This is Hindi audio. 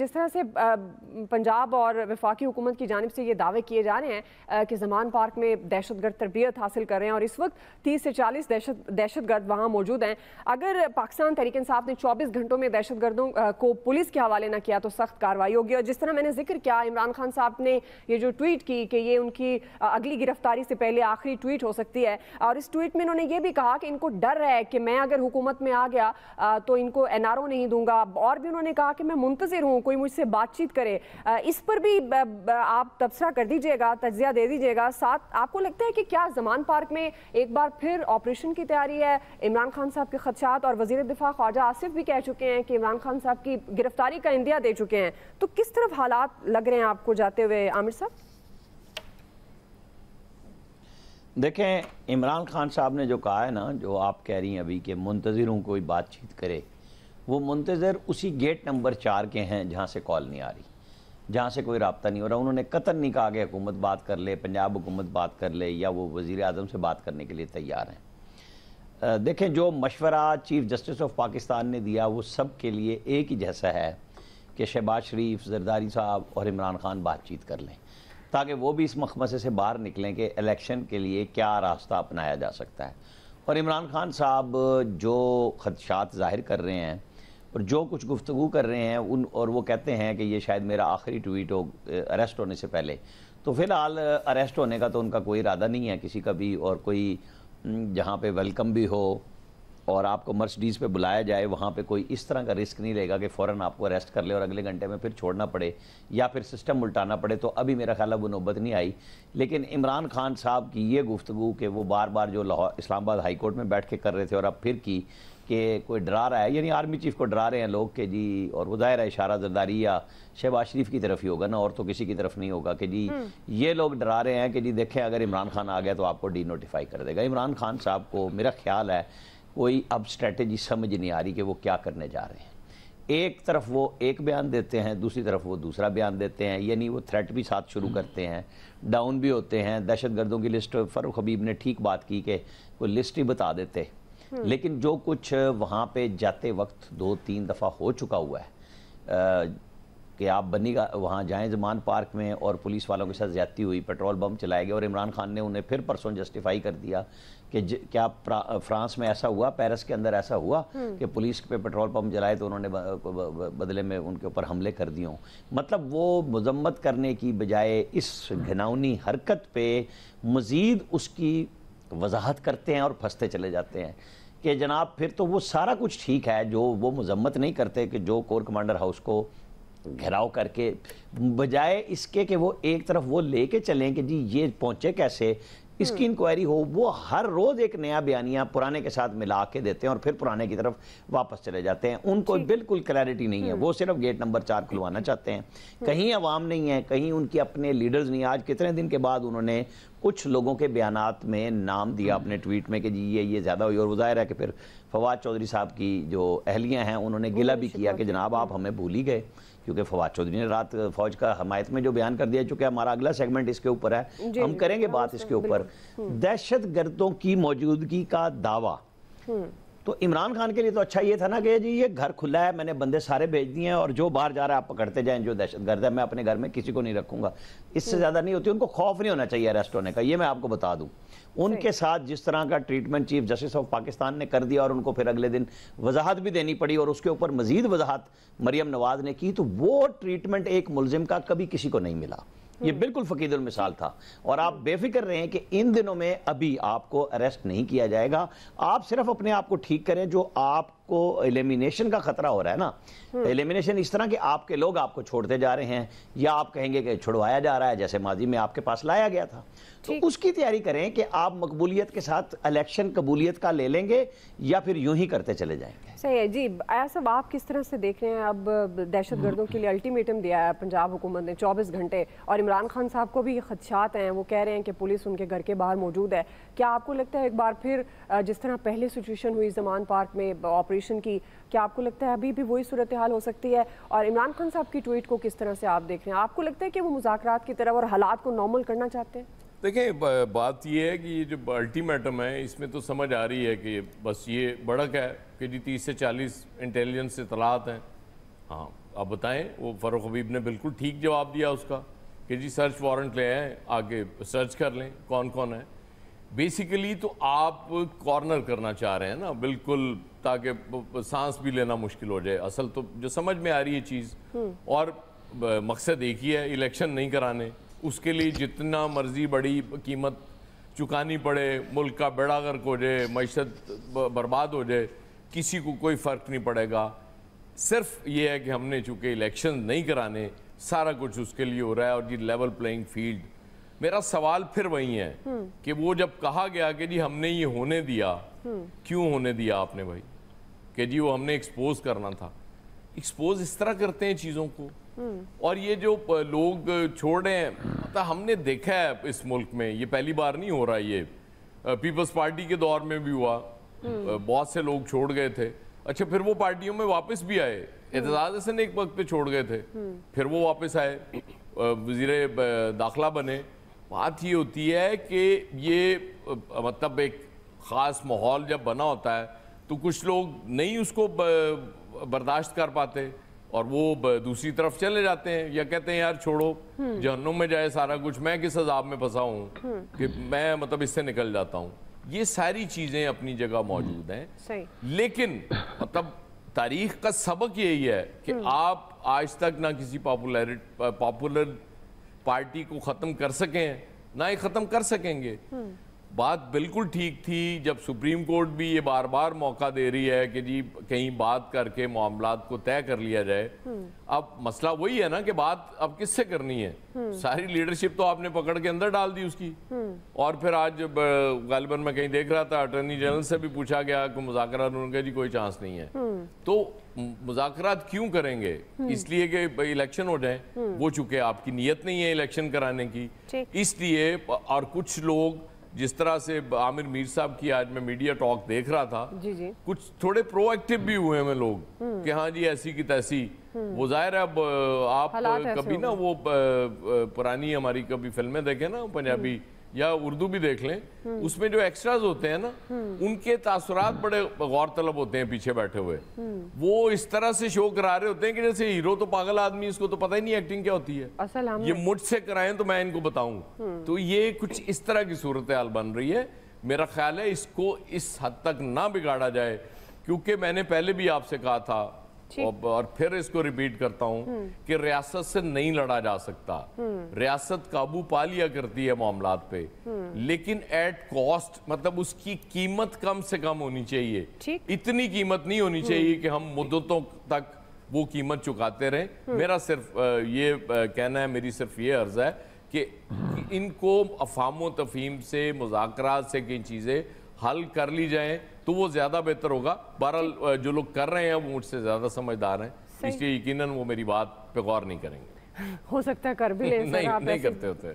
जिस तरह से पंजाब और वफाकी हुकूमत की जानब से ये दावे किए जा रहे हैं कि जमान पार्क में दहशत गर्द तरबियत हासिल कर रहे हैं और इस वक्त तीस से चालीस दहशत दहशत गर्द वहाँ मौजूद हैं अगर पाकिस्तान तहरीक साहब ने चौबीस घंटों में दहशत गर्दों को पुलिस के हवाले ना किया तो सख्त कार्रवाई होगी और जिस तरह मैंने जिक्र किया इमरान खान साहब ने ये जो ट्वीट की कि ये उनकी अगली गिरफ्तारी से पहले आखिरी ट्वीट हो सकती है और इस ट्वीट में इन्होंने ये भी कहा कि इनको डर है कि मैं अगर हुकूमत में आ गया तो इनको एन नहीं दूंगा और भी उन्होंने कहा कि मैं मुंतजर हूँ कोई मुझसे बातचीत करे इस पर भी आप तबसरा कर दीजिएगा तजिया दे दीजिएगा साथ आपको लगता है कि क्या जमान पार्क में एक बार फिर ऑपरेशन की तैयारी है इमरान खान साहब के खदशात और वजीर दिफा ख्वाजा आसिफ भी कह चुके हैं कि इमरान खान साहब की गिरफ्तारी का इंदिया दे चुके हैं तो किस तरफ हालात लग रहे हैं आपको जाते हुए आमिर साहब देखें इमरान खान साहब ने जो कहा है ना जो आप कह रही हैं अभी कि मुंतज़र हूँ कोई बातचीत करे वो मुंतज़र उसी गेट नंबर चार के हैं जहाँ से कॉल नहीं आ रही जहाँ से कोई रबता नहीं हो रहा उन्होंने कतर नहीं कहा कि हुकूमत बात कर ले पंजाब हुकूमत बात कर ले या वो वज़ी अजम से बात करने के लिए तैयार हैं देखें जो मशवरा चीफ़ जस्टिस ऑफ पाकिस्तान ने दिया वो सब के लिए एक ही जैसा है कि शहबाज शरीफ जरदारी साहब और इमरान खान बातचीत कर लें ताकि वो भी इस मखमसे से बाहर निकलें कि इलेक्शन के लिए क्या रास्ता अपनाया जा सकता है और इमरान खान साहब जो खदशात ज़ाहिर कर रहे हैं और जो कुछ गुफ्तु कर रहे हैं उन और वो कहते हैं कि ये शायद मेरा आखिरी ट्वीट हो अरेस्ट होने से पहले तो फ़िलहाल अरेस्ट होने का तो उनका कोई इरादा नहीं है किसी का भी और कोई जहाँ पे वेलकम भी हो और आपको मर्सडीज़ पे बुलाया जाए वहाँ पे कोई इस तरह का रिस्क नहीं लेगा कि फ़ौरन आपको अरेस्ट कर ले और अगले घंटे में फिर छोड़ना पड़े या फिर सिस्टम उल्टाना पड़े तो अभी मेरा ख्याल वो नौबत नहीं आई लेकिन इमरान खान साहब की ये गुफ्तु कि वो बार बार जो लाहौर इस्लामाबाद हाई कोर्ट में बैठ के कर रहे थे और अब फिर की कि कोई डरा रहा है यानी आर्मी चीफ को डरा रहे हैं लोग कि जी और वो ज़ाहिर है इशारा जरदारी या शहबाज शरीफ की तरफ ही होगा ना और तो किसी की तरफ नहीं होगा कि जी हम्म। ये लोग डरा रहे हैं कि जी देखें अगर इमरान खान आ गया तो आपको डी नोटिफाई कर देगा इमरान खान साहब को मेरा ख्याल है कोई अब स्ट्रेटजी समझ नहीं आ रही कि वो क्या करने जा रहे हैं एक तरफ वो एक बयान देते हैं दूसरी तरफ वो दूसरा बयान देते हैं यानी वो थ्रेट भी साथ शुरू हम्म। करते हैं डाउन भी होते हैं दहशत गर्दों की लिस्ट फरुख़ हबीब ने ठीक बात की कि कोई लिस्ट ही बता देते हम्म। लेकिन जो कुछ वहाँ पे जाते वक्त दो तीन दफ़ा हो चुका हुआ है आ, कि आप बनी वहाँ जाएँ जमान पार्क में और पुलिस वालों के साथ ज्यादती हुई पेट्रोल बम चलाए गए और इमरान खान ने उन्हें फिर परसों जस्टिफाई कर दिया कि क्या फ्रांस में ऐसा हुआ पेरिस के अंदर ऐसा हुआ हम्म। कि पुलिस पे पेट्रोल पंप जलाए तो उन्होंने बदले में उनके ऊपर हमले कर दिए हों मतलब वो मजम्मत करने की बजाय इस घनौनी हरकत पे मज़ीद उसकी वजाहत करते हैं और फंसते चले जाते हैं कि जनाब फिर तो वो सारा कुछ ठीक है जो वो मजम्मत नहीं करते कि जो कोर कमांडर हाउस को घेराव करके बजाय इसके कि वो एक तरफ वो लेके चलें कि जी ये पहुंचे कैसे इसकी इंक्वायरी हम्म। हो वो हर रोज़ एक नया बयानिया पुराने के साथ मिला के देते हैं और फिर पुराने की तरफ वापस चले जाते हैं उनको बिल्कुल क्लैरिटी नहीं है हम्म। वो सिर्फ गेट नंबर चार खुलवाना चाहते हैं हम्म। कहीं अवाम नहीं है कहीं उनके अपने लीडर्स नहीं आज कितने दिन के बाद उन्होंने कुछ लोगों के बयान में नाम दिया हम्म। अपने ट्वीट में कि जी ये ये ज़्यादा हुई और वो जाहिर है कि फिर फवाद चौधरी साहब की जो अहलियाँ हैं उन्होंने गिला भी किया कि जनाब आप हमें भूल ही गए क्योंकि फवाद चौधरी ने रात फौज का हमायत में जो बयान कर दिया चूँकि हमारा अगला सेगमेंट इसके ऊपर है हम करेंगे बात हाँ, इसके ऊपर हम्म। दहशत गर्दों की मौजूदगी का दावा हम्म। तो इमरान खान के लिए तो अच्छा ये था ना कि जी ये घर खुला है मैंने बंदे सारे भेज दिए हैं और जो बाहर जा रहा है आप पकड़ते जाएं जो दहशतगर्द है मैं अपने घर में किसी को नहीं रखूंगा इससे हम्म। ज़्यादा नहीं होती उनको खौफ नहीं होना चाहिए अरेस्ट होने का ये मैं आपको बता दूँ उनके साथ जिस तरह का treatment chief justice of Pakistan ने कर दिया और उनको फिर अगले दिन वजाहत भी देनी पड़ी और उसके ऊपर मजीद वजाहत मरियम नवाज ने की तो वो ट्रीटमेंट एक मुलजिम का कभी किसी को नहीं मिला ये बिल्कुल फकीदुल मिसाल था और आप बेफिक्र रहे हैं कि इन दिनों में अभी आपको अरेस्ट नहीं किया जाएगा आप सिर्फ अपने आप को ठीक करें जो आपको एलिमिनेशन का खतरा हो रहा है ना हम्म। एलिमिनेशन इस तरह के आपके लोग आपको छोड़ते जा रहे हैं या आप कहेंगे कि छुड़वाया जा रहा है जैसे माजी में आपके पास लाया गया था तो उसकी तैयारी करें कि आप मकबूलियत के साथ इलेक्शन कबूलियत का ले लेंगे या फिर यूं ही करते चले जाएंगे सही है जी आया साहब आप किस तरह से देख रहे हैं अब दहशत गर्दों हम्म। के लिए अल्टीमेटम दिया है पंजाब हुकूमत ने चौबीस घंटे और इमरान खान साहब को भी खदशात हैं वो कह रहे हैं कि पुलिस उनके घर के बाहर मौजूद है क्या आपको लगता है एक बार फिर जिस तरह पहले सिचुएशन हुई जमान पार्क में ऑपरेशन की क्या आपको लगता है अभी भी वही सूरत हाल हो सकती है और इमरान खान साहब की ट्वीट को किस तरह से आप देख रहे हैं आपको लगता है कि वो मुजाकर की तरफ और हालात को नॉर्मल करना चाहते हैं देखें बात यह है कि ये जो अल्टीमेटम है इसमें तो समझ आ रही है कि बस ये बड़क है कि जी तीस से चालीस इंटेलिजेंस इतलात हैं हाँ आप बताएं वो फ़ारूक हबीब ने बिल्कुल ठीक जवाब दिया उसका कि जी सर्च वारंट ले आए आगे सर्च कर लें कौन कौन है बेसिकली तो आप कॉर्नर करना चाह रहे हैं ना बिल्कुल ताकि सांस भी लेना मुश्किल हो जाए असल तो जो समझ में आ रही है चीज़ हम्म। और मकसद एक ही है इलेक्शन नहीं कराने उसके लिए जितना मर्जी बड़ी कीमत चुकानी पड़े मुल्क का बेड़ा गर्क हो जाए मीशत बर्बाद हो जाए किसी को कोई फ़र्क नहीं पड़ेगा सिर्फ ये है कि हमने चूँकि इलेक्शन नहीं कराने सारा कुछ उसके लिए हो रहा है और जी लेवल प्लेइंग फील्ड मेरा सवाल फिर वही है हम्म। कि वो जब कहा गया कि जी हमने ये होने दिया हम्म। क्यों होने दिया आपने भाई कि जी वो हमने एक्सपोज करना था एक्सपोज इस तरह करते हैं चीज़ों को हम्म। और ये जो लोग छोड़ रहे हैं हमने देखा है इस मुल्क में ये पहली बार नहीं हो रहा ये पीपल्स पार्टी के दौर में भी हुआ बहुत से लोग छोड़ गए थे अच्छा फिर वो पार्टियों में वापस भी आए एतजाज हसन एक वक्त पे छोड़ गए थे हम्म। फिर वो वापस आए वजीर दाखिला बने बात ये होती है कि ये मतलब एक ख़ास माहौल जब बना होता है तो कुछ लोग नहीं उसको बर्दाश्त कर पाते और वो दूसरी तरफ चले जाते हैं या कहते हैं यार छोड़ो हम्म। जहनों में जाए सारा कुछ मैं किस अजाब में फंसा हूँ हम्म। कि मैं मतलब इससे निकल जाता हूँ ये सारी चीज़ें अपनी जगह मौजूद हैं लेकिन मतलब तारीख का सबक यही है कि हम्म। आप आज तक ना किसी पॉपुलर पॉपुलर पार्टी को ख़त्म कर सकें ना ही ख़त्म कर सकेंगे हम्म। बात बिल्कुल ठीक थी जब सुप्रीम कोर्ट भी ये बार बार मौका दे रही है कि जी कहीं बात करके मामला को तय कर लिया जाए हम्म। अब मसला वही है ना कि बात अब किससे करनी है हम्म। सारी लीडरशिप तो आपने पकड़ के अंदर डाल दी उसकी हम्म। और फिर आज गालिबन में कहीं देख रहा था अटर्नी जनरल से भी पूछा गया कि मुजाकर उन्होंने जी कोई चांस नहीं है तो मुजाकरात क्यों करेंगे इसलिए कि इलेक्शन हो जाए वो चुके आपकी नीयत नहीं है इलेक्शन कराने की इसलिए और कुछ लोग जिस तरह से आमिर मीर साहब की आज मैं मीडिया टॉक देख रहा था जी जी कुछ थोड़े प्रोएक्टिव भी हुए हैं लोग हम्म। कि हाँ जी ऐसी की तैसी हम्म। वो जाहिर है अब आप कभी ना वो पुरानी हमारी कभी फिल्में देखे ना पंजाबी हम्म। या उर्दू भी देख लें उसमें जो एक्स्ट्राज होते हैं ना उनके तासरात बड़े गौरतलब होते हैं पीछे बैठे हुए वो इस तरह से शो करा रहे होते हैं कि जैसे हीरो तो पागल आदमी इसको तो पता ही नहीं एक्टिंग क्या होती है असल ये मुझसे कराएं तो मैं इनको बताऊं तो ये कुछ इस तरह की सूरत हाल बन रही है मेरा ख्याल है इसको इस हद तक ना बिगाड़ा जाए क्योंकि मैंने पहले भी आपसे कहा था और फिर इसको रिपीट करता हूं हम्म। कि रियासत से नहीं लड़ा जा सकता हम्म। रियासत काबू पा लिया करती है मामला पे हम्म। लेकिन एट कॉस्ट मतलब उसकी कीमत कम से कम होनी चाहिए इतनी कीमत नहीं होनी चाहिए कि हम मुद्दतों तक वो कीमत चुकाते रहे मेरा सिर्फ ये कहना है मेरी सिर्फ ये अर्ज है कि इनको अफाम तफीम से मुजाकर से कई चीज़ें हल कर ली जाए तो वो ज़्यादा बेहतर होगा बहरहाल जो लोग कर रहे हैं वो मुझसे ज़्यादा समझदार हैं इसलिए यकीनन वो मेरी बात पे गौर नहीं करेंगे हो सकता है कर भी ले नहीं, नहीं करते होते